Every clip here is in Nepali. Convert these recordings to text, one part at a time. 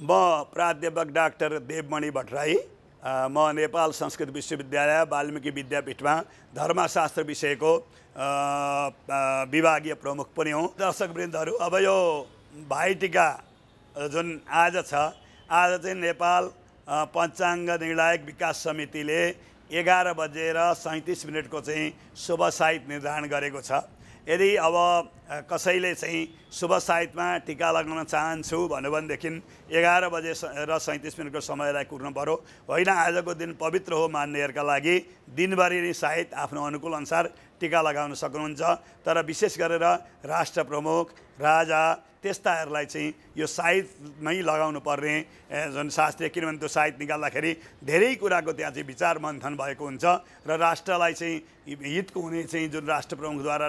म प्राध्यापक डाक्टर देवमणि भट्टराई म नेपाल संस्कृत विश्वविद्यालय वाल्मिकी विद्यापीठमा धर्मशास्त्र विषयको विभागीय प्रमुख पनि हुँ दर्शकवृन्दहरू अब यो भाइटिका जुन आज छ आज चाहिँ नेपाल पञ्चाङ्ग निर्णायक विकास समितिले एघार बजेर सैँतिस मिनटको चाहिँ शुभ साहित निर्धारण गरेको छ यदि अब कसैले चाहिँ शुभ साइतमा टिका लगाउन चाहन्छु भन्यो भनेदेखि एघार बजे र सैँतिस मिनटको समयलाई कुर्नु पऱ्यो होइन आजको दिन पवित्र हो मान्नेहरूका लागि दिनभरि नै सायद आफ्नो अनुकूल अनुसार टिका लगाउन सक्नुहुन्छ तर विशेष गरेर राष्ट्र प्रमुख राजा त्यस्ताहरूलाई चाहिँ यो नै लगाउनु पर्ने जुन शास्त्रीय किनभने त्यो साहित्य निकाल्दाखेरि धेरै कुराको त्यहाँ चाहिँ विचार मन्थन भएको हुन्छ र राष्ट्रलाई चाहिँ हितको हुने चाहिँ जुन राष्ट्र प्रमुखद्वारा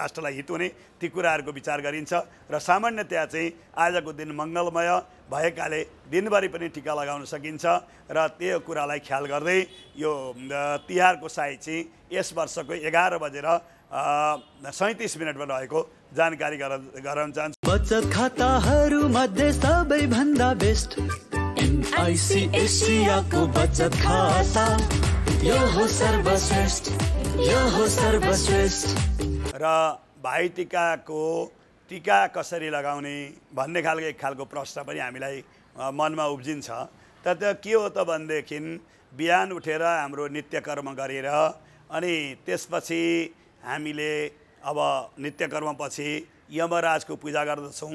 राष्ट्रलाई हित हुने ती कुराहरूको विचार गरिन्छ र सामान्यतया चाहिँ आजको दिन मङ्गलमय भएकाले दिनभरि पनि टिका लगाउन सकिन्छ र त्यो कुरालाई ख्याल गर्दै यो तिहारको साइज चाहिँ यस वर्षको एघार बजेर सैतिस मिनटमा रहेको जानकारी गराउन चाहन्छु बचत खाताहरू मध्ये सबैभन्दा बेस्ट एसियाको बचत खाता यो हो सर्वश्रेष्ठ यो हो सर्वश्रेष्ठ र भाइटिकाको टिकाको टिका कसरी लगाउने भन्ने खालको एक खालको प्रश्न पनि हामीलाई मनमा उब्जिन्छ तर त्यो के हो त भनेदेखि बिहान उठेर हाम्रो नित्यकर्म गरेर अनि त्यसपछि हामीले अब नित्यकर्मपछि यमराजको पूजा गर्दछौँ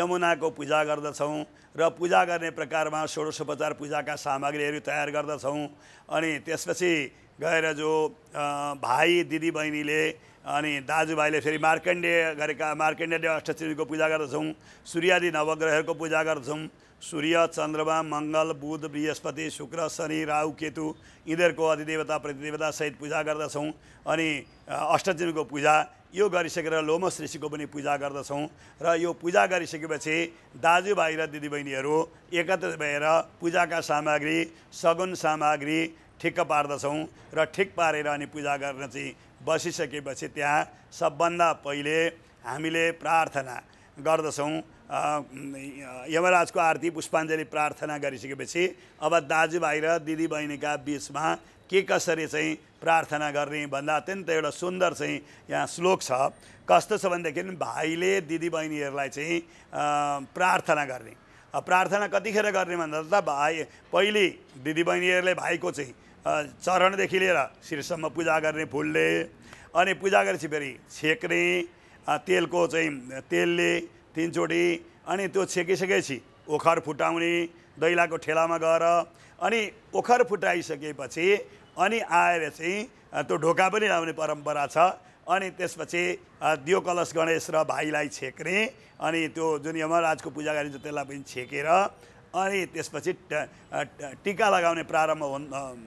यमुनाको पूजा गर्दछौँ र पूजा गर्ने प्रकारमा षोडशोपचार पूजाका सामग्रीहरू तयार गर्दछौँ अनि त्यसपछि गएर जो भाइ दिदीबहिनीले अनि दाजुभाइले फेरि मार्कण्डेय गरेका मार्कण्डेय अष्टश्रीको पूजा गर्दछौँ सूर्यादि नवग्रहहरूको पूजा गर्दछौँ सूर्य चन्द्रमा मङ्गल बुध बृहस्पति शुक्र शनि राहु केतु यिनीहरूको अधिदेवता प्रतिदेवता सहित पूजा गर्दछौँ अनि अष्टचिनको पूजा यो गरिसकेर लोमस ऋषिको पनि पूजा गर्दछौँ र यो पूजा गरिसकेपछि दाजुभाइ र दिदीबहिनीहरू एकत्रित भएर पूजाका सामग्री सगुन सामग्री ठिक्क पार्दछौँ र ठिक पारेर अनि पूजा गर्न चाहिँ बसिसकेपछि त्यहाँ सबभन्दा पहिले हामीले प्रार्थना गर्दछौँ यमराजको आरती पुष्पाञ्जली प्रार्थना गरिसकेपछि अब दाजुभाइ र दिदीबहिनीका बिचमा के कसरी चाहिँ प्रार्थना गर्ने भन्दा अत्यन्त एउटा सुन्दर चाहिँ यहाँ श्लोक छ कस्तो छ भनेदेखि भाइले दिदीबहिनीहरूलाई चाहिँ प्रार्थना गर्ने प्रार्थना कतिखेर गर्ने भन्दा त भाइ पहिले दिदीबहिनीहरूले भाइको चाहिँ चरणदेखि लिएर शीर्षमा पूजा गर्ने फुलले अनि पूजा गरेपछि फेरि छेक्ने तेलको चाहिँ तेलले तिनचोटि अनि त्यो छेकिसकेपछि ओखर फुटाउने दैलाको ठेलामा गएर अनि ओखर फुटाइसकेपछि अनि आएर चाहिँ त्यो ढोका पनि लाउने परम्परा छ अनि त्यसपछि दियो कलश गणेश र भाइलाई छेक्ने अनि त्यो जुन यमराजको पूजा गरिन्छ त्यसलाई पनि छेकेर अनि त्यसपछि टिका लगाउने प्रारम्भ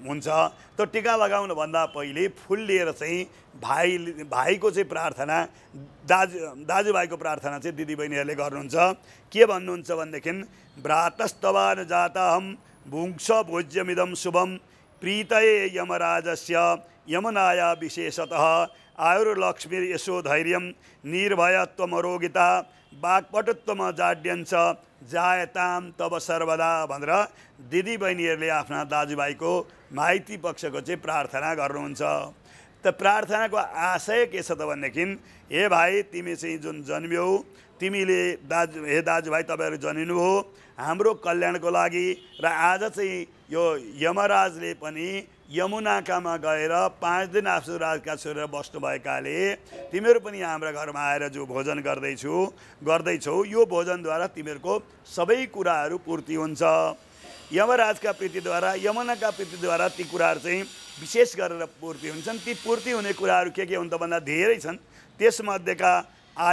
हुन्छ त्यो टिका लगाउनुभन्दा पहिले फुल लिएर चाहिँ भाइ भाइको चाहिँ प्रार्थना दाजु दाजुभाइको प्रार्थना चाहिँ दिदीबहिनीहरूले गर्नुहुन्छ के भन्नुहुन्छ भनेदेखि भ्रातस्तवान जाताहम भुङ्स भोज्यमिदम शुभम प्रीतये यमराजस्य यमनाया विशेषतः आयुर्लक्ष्मी यशो धैर्यम निर्भयत्वमरोगिता वाकपटुत्वमा जाड्यन्छ जायताम तब सर्वदा भनेर दिदीबहिनीहरूले आफ्ना दाजुभाइको माइती पक्षको चाहिँ प्रार्थना गर्नुहुन्छ त प्रार्थनाको आशय के छ त भनेदेखि हे भाइ तिमी चाहिँ जुन जन्म्यौ तिमीले दाजु हे दाजुभाइ तपाईँहरू जन्मिनु हो हाम्रो कल्याणको लागि र आज चाहिँ यो यमराजले पनि यमुनाकामा गएर पाँच दिन आफ्नो राजका छोडेर बस्नुभएकाले तिमीहरू पनि हाम्रा घरमा आएर जो भोजन गर्दैछु गर्दैछौ यो भोजनद्वारा तिमीहरूको सबै कुराहरू पूर्ति हुन्छ यमराजका प्रीतिद्वारा यमुनाका प्रीतिद्वारा ती कुराहरू चाहिँ विशेष गरेर पूर्ति हुन्छन् ती पूर्ति हुने कुराहरू के के हुन् त भन्दा धेरै छन् त्यसमध्येका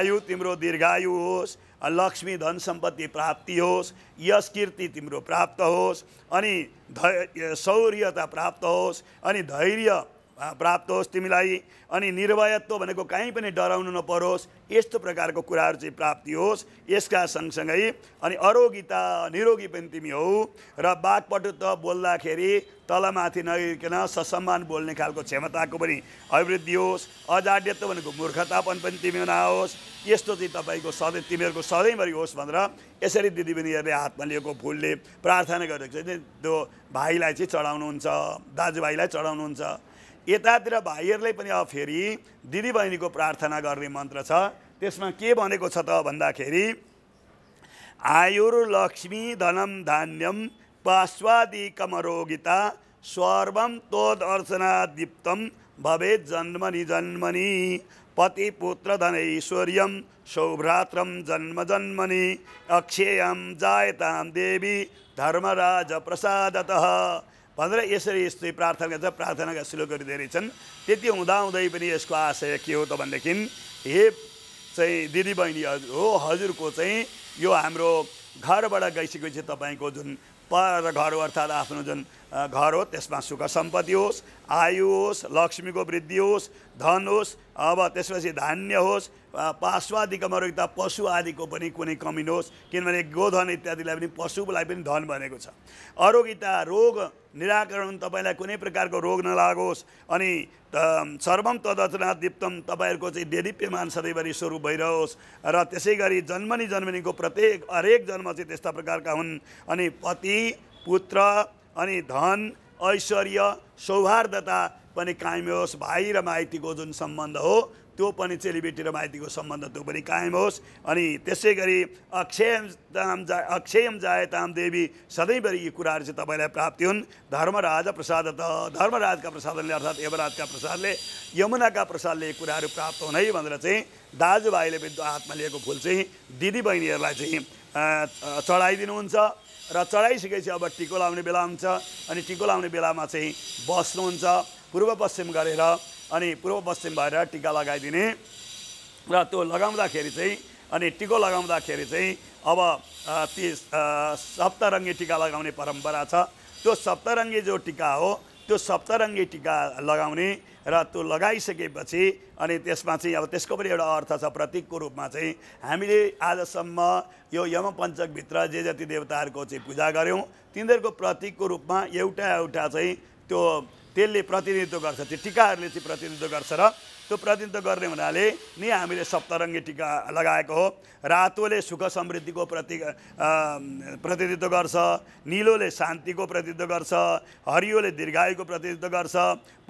आयु तिम्रो दीर्घायु होस् लक्ष्मी धन सम्पत्ति प्राप्ति होस् यश कीर्ति तिम्रो प्राप्त होस् अनि धै शौर्यता प्राप्त होस् अनि धैर्य प्राप्त होस् तिमीलाई अनि निर्भयत्व भनेको काहीँ पनि डराउनु नपरोस् यस्तो प्रकारको कुराहरू चाहिँ प्राप्ति होस् यसका सँगसँगै अनि अरोगिता निरोगी पनि तिमी हौ र बाघपटुत्व बोल्दाखेरि तलमाथि नगरिकन ससम्मान बोल्ने खालको क्षमताको पनि अभिवृद्धि होस् अजाड्यत्व भनेको मूर्खतापन पनि तिमी नआओस् यस्तो चाहिँ तपाईँको सधैँ तिमीहरूको सधैँभरि होस् भनेर यसरी दिदीबहिनीहरूले हातमा लिएको फुलले प्रार्थना गरेको चाहिँ त्यो भाइलाई चाहिँ चढाउनुहुन्छ दाजुभाइलाई चढाउनुहुन्छ यतातिर भाइहरूले पनि अब फेरि दिदीबहिनीको प्रार्थना गर्ने मन्त्र छ त्यसमा के भनेको छ त भन्दाखेरि आयुर्लक्ष्मी धनम धान्यम पाश्वादि कमरोगिता स्वर्वम तोद अर्चना दीप्तम भवे जन्मनि जन्मनि पति पुत्र धनैश्वर्यम सौभ्रात्रम जन्म जन्मनि अक्षयम जायताम देवी धर्मराज प्रसादतः भनेर यसरी यस्तै प्रार्थना गर्छ प्रार्थनाका श्लोकहरू धेरै छन् त्यति हुँदाहुँदै पनि यसको आशय के हो त भनेदेखि हे चाहिँ दिदीबहिनी हो हजुरको चाहिँ यो हाम्रो घरबाट गइसकेपछि तपाईँको जुन पर घर अर्थात् आफ्नो जुन घर हो त्यसमा सुख सम्पत्ति होस् आयु होस् लक्ष्मीको वृद्धि होस् धन होस् अब त्यसपछि धान्य होस् पार्श्वादिकमहरू यता पशु आदिको पनि कुनै कमी नहोस् किनभने गोधन इत्यादिलाई पनि पशुलाई पनि धन भनेको छ अरोगिता रोग निराकरण तपाईँलाई कुनै प्रकारको रोग नलागोस् अनि सर्वम तदर्थना दिप्तम तपाईँहरूको चाहिँ देदीप्यमान सधैँभरि स्वरूप भइरहोस् र त्यसै गरी जन्मनी जन्मनीको प्रत्येक हरेक जन्म चाहिँ त्यस्ता प्रकारका हुन् अनि पति स्त्री पुत्र अनि धन ऐश्वर्य सौहार्दता पनि कायम होस् भाइ र माइतीको जुन सम्बन्ध हो त्यो पनि चेलीबेटी र माइतीको सम्बन्ध त्यो पनि कायम होस् अनि त्यसै गरी अक्षय ताम जा अक्षयम जाय ताम देवी सधैँभरि यी कुराहरू चाहिँ तपाईँलाई प्राप्ति हुन् धर्मराज प्रसाद त धर्मराजका प्रसादले अर्थात् यमराजका प्रसादले यमुनाका प्रसादले यी कुराहरू प्राप्त हुन् है भनेर चाहिँ दाजुभाइले हातमा लिएको फुल चाहिँ दिदीबहिनीहरूलाई चाहिँ चढाइदिनुहुन्छ र चढाइसकेपछि अब टिको लाउने बेला हुन्छ अनि टिको लाउने बेलामा चाहिँ बस्नुहुन्छ पूर्व पश्चिम गरेर अनि पूर्व पश्चिम भएर टिका लगाइदिने र त्यो लगाउँदाखेरि चाहिँ अनि टिको लगाउँदाखेरि चाहिँ अब ती सप्तरङ्गी टिका लगाउने परम्परा छ त्यो सप्तरङ्गी जो टिका हो त्यो सप्तरङ्गी टिका लगाउने र त्यो लगाइसकेपछि अनि त्यसमा चाहिँ अब त्यसको पनि एउटा अर्थ छ प्रतीकको रूपमा चाहिँ हामीले आजसम्म यो यमपञ्चकभित्र जे जति देवताहरूको चाहिँ पूजा गऱ्यौँ तिनीहरूको प्रतीकको रूपमा एउटा एउटा चाहिँ त्यो तेलले प्रतिनिधित्व गर्छ त्यो टिकाहरूले चाहिँ प्रतिनिधित्व गर्छ र त्यो प्रतिनिधित्व गर्ने हुनाले नि हामीले सप्तरङ्गी टिका लगाएको हो रातोले सुख समृद्धिको प्रति प्रतिनिधित्व गर्छ निलोले शान्तिको प्रतिनिधित्व गर्छ हरियोले दीर्घायुको प्रतिनिधित्व गर्छ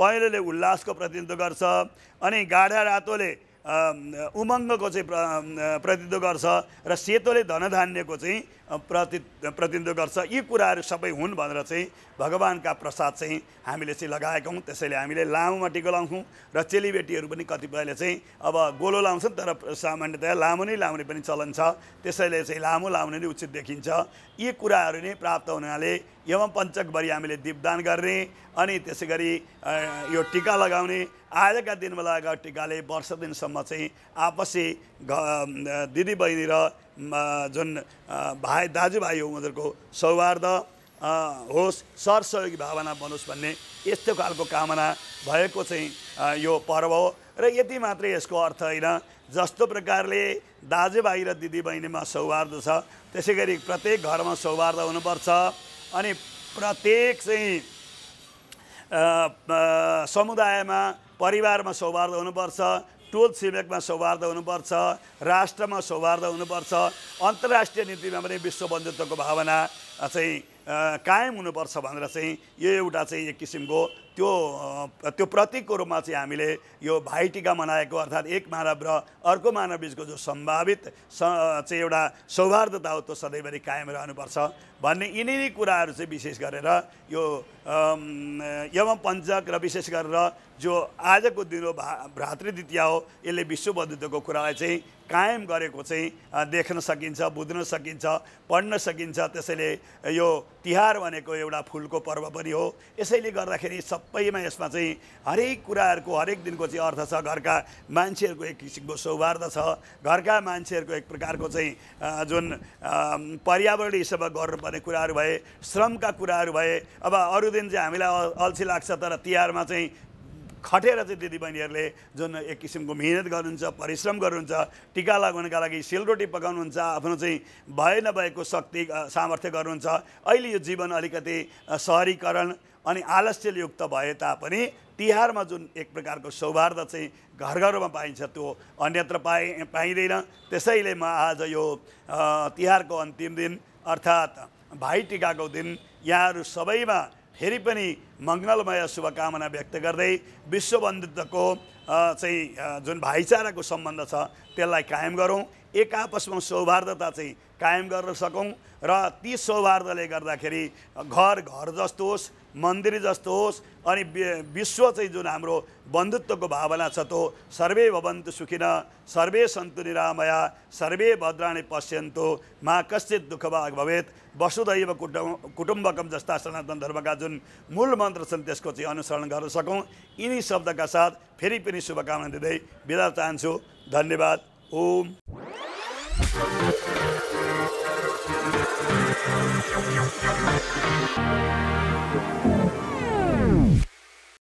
पहेँलोले उल्लासको प्रतिनिधित्व गर्छ अनि गाढा रातोले उमङ्गको चाहिँ प्रतिनिधित्व गर्छ र सेतोले धनधान्यको चाहिँ प्रति प्रतिनिधित्व गर्छ यी कुराहरू सबै हुन् भनेर चाहिँ भगवान्का प्रसाद चाहिँ हामीले चाहिँ लगाएका हौँ त्यसैले हामीले लामोमा टिको लाउँछौँ र चेलीबेटीहरू पनि कतिपयले चाहिँ अब गोलो लाउँछन् तर सामान्यतया लामो नै लाउने पनि चलन छ त्यसैले चाहिँ लामो लाउने नै उचित देखिन्छ यी कुराहरू नै प्राप्त हुनाले यवन पञ्चकभरि हामीले दीपदान गर्ने अनि त्यसै गरी यो टिका लगाउने आजका दिनमा लगाएको टिकाले वर्ष दिनसम्म चाहिँ आपसी घ दिदीबहिनी र जुन भाइ दाजुभाइ हो उनीहरूको सौहार्द होस् सरसहयोगी भावना बनोस् भन्ने यस्तो खालको कामना भएको चाहिँ यो पर्व हो र यति मात्रै यसको अर्थ होइन जस्तो प्रकारले दाजुभाइ र दिदीबहिनीमा सौहार्द छ त्यसै गरी प्रत्येक घरमा सौहार्द हुनुपर्छ अनि प्रत्येक चाहिँ समुदायमा परिवारमा सौहार्द हुनुपर्छ टोल छिमेकमा सौहार्द हुनुपर्छ राष्ट्रमा सौहार्द हुनुपर्छ अन्तर्राष्ट्रिय नीतिमा पनि विश्व बन्धुत्वको भावना चाहिँ कायम हुनुपर्छ भनेर चाहिँ यो एउटा चाहिँ एक किसिमको त्यो त्यो प्रतीकको रूपमा चाहिँ हामीले यो भाइटिका मनाएको अर्थात् एक मानव र अर्को मानव बिचको जो सम्भावित चाहिँ एउटा सौहार्दता हो त्यो सधैँभरि कायम रहनुपर्छ भन्ने यिनीहरू कुराहरू चाहिँ विशेष गरेर यो यम पञ्चक र विशेष गरेर जो आजको दिन हो भा भ्रातृद्वितीय हो यसले विश्व बन्धुत्वको कुरालाई चाहिँ कायम गरेको चाहिँ देख्न सकिन्छ बुझ्न सकिन्छ पढ्न सकिन्छ त्यसैले यो तिहार भनेको एउटा फुलको पर्व पनि हो यसैले गर्दाखेरि सबैमा यसमा चाहिँ हरेक कुराहरूको हरेक दिनको चाहिँ अर्थ छ घरका मान्छेहरूको एक किसिमको सौहार्द छ घरका मान्छेहरूको एक प्रकारको चाहिँ जुन पर्यावरण हिसाबमा गर्नुपर्ने कुराहरू भए श्रमका कुराहरू भए अब अरू दिन चाहिँ हामीलाई अल्छी लाग्छ तर तिहारमा चाहिँ खटेर चाहिँ दिदीबहिनीहरूले जुन एक किसिमको मिहिनेत गर्नुहुन्छ परिश्रम गर्नुहुन्छ टिका लगाउनका लागि सेलरोटी पकाउनुहुन्छ आफ्नो चाहिँ भए नभएको शक्ति सामर्थ्य गर्नुहुन्छ अहिले यो जीवन अलिकति सहरीकरण अनि आलस्यलयुक्त भए तापनि तिहारमा जुन एक प्रकारको सौहार्द चाहिँ घर घरमा पाइन्छ त्यो अन्यत्र पाइ पाइँदैन त्यसैले म आज यो तिहारको अन्तिम दिन अर्थात् भाइटिकाको दिन यहाँहरू सबैमा फेरि पनि मङ्गलमय शुभकामना व्यक्त गर्दै विश्वबन्धुत्वको चाहिँ जुन भाइचाराको सम्बन्ध छ त्यसलाई कायम गरौँ एक आपसमा सौहार्दता चाहिँ कायम गर्न सकौँ र ती सौहार्दले गर्दाखेरि घर घर जस्तो होस् मन्दिर जस्तो होस् अनि विश्व चाहिँ जुन हाम्रो बन्धुत्वको भावना छ त्यो सर्वे भवन्तु सुखिन सर्वे सन्तु निरामया सर्वे भद्राणि पश्यन्तु मा कश्चित दुःखभाग भवेत वसुदैव कुटुम्ब कुटुम्बकम जस्ता सनातन धर्मका जुन मूल मन्त्र छन् त्यसको चाहिँ अनुसरण गर्न सकौँ यिनी शब्दका साथ फेरि पनि शुभकामना दिँदै बिदा चाहन्छु धन्यवाद ओम Thank you.